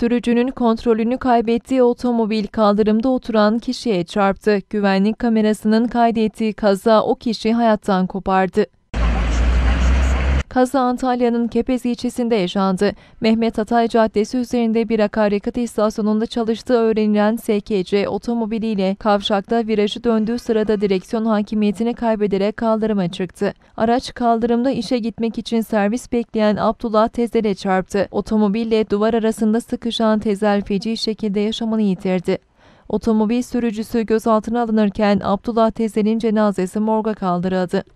Sürücünün kontrolünü kaybettiği otomobil kaldırımda oturan kişiye çarptı. Güvenlik kamerasının kaydettiği kaza o kişi hayattan kopardı. Kaza Antalya'nın Kepez ilçesinde yaşandı. Mehmet Atay Caddesi üzerinde bir akaryakıt istasyonunda çalıştığı öğrenilen SKC otomobiliyle kavşakta virajı döndüğü sırada direksiyon hakimiyetini kaybederek kaldırıma çıktı. Araç kaldırımda işe gitmek için servis bekleyen Abdullah Tezel'e çarptı. Otomobille duvar arasında sıkışan Tezel feci şekilde yaşamını yitirdi. Otomobil sürücüsü gözaltına alınırken Abdullah Tezel'in cenazesi morga kaldırıldı.